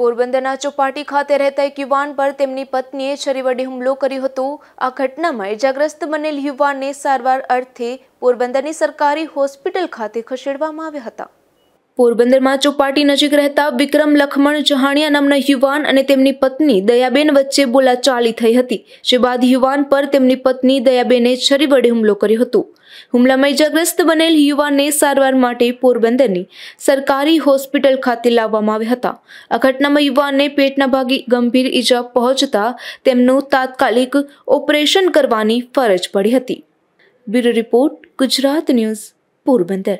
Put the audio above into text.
પોરબંદરના ચોપાટી ખાતે રહેતા એક યુવાન પર તેમની પત્નીએ છરી વડે હુમલો કર્યો હતો આ ઘટનામાં ઇજાગ્રસ્ત બનેલ યુવાનને સારવાર અર્થે પોરબંદરની સરકારી હોસ્પિટલ ખાતે ખસેડવામાં આવ્યા હતા પોરબંદરમાં ચોપાટી નજીક રહેતા વિક્રમ લખમણ જહાણિયા નામના યુવાન અને તેમની પત્ની દયાબેન વચ્ચે બોલાચાલી થઈ હતી જે બાદ યુવાન પર તેમની પત્ની દયાબેને છરી વડે હુમલો કર્યો હતો હુમલામાં ઇજાગ્રસ્ત બનેલ યુવાનને સારવાર માટે પોરબંદરની સરકારી હોસ્પિટલ ખાતે લાવવામાં આવ્યા હતા આ ઘટનામાં યુવાનને પેટના ભાગે ગંભીર ઈજા પહોંચતા તેમનું તાત્કાલિક ઓપરેશન કરવાની ફરજ પડી હતી bureau report Gujarat news Porbandar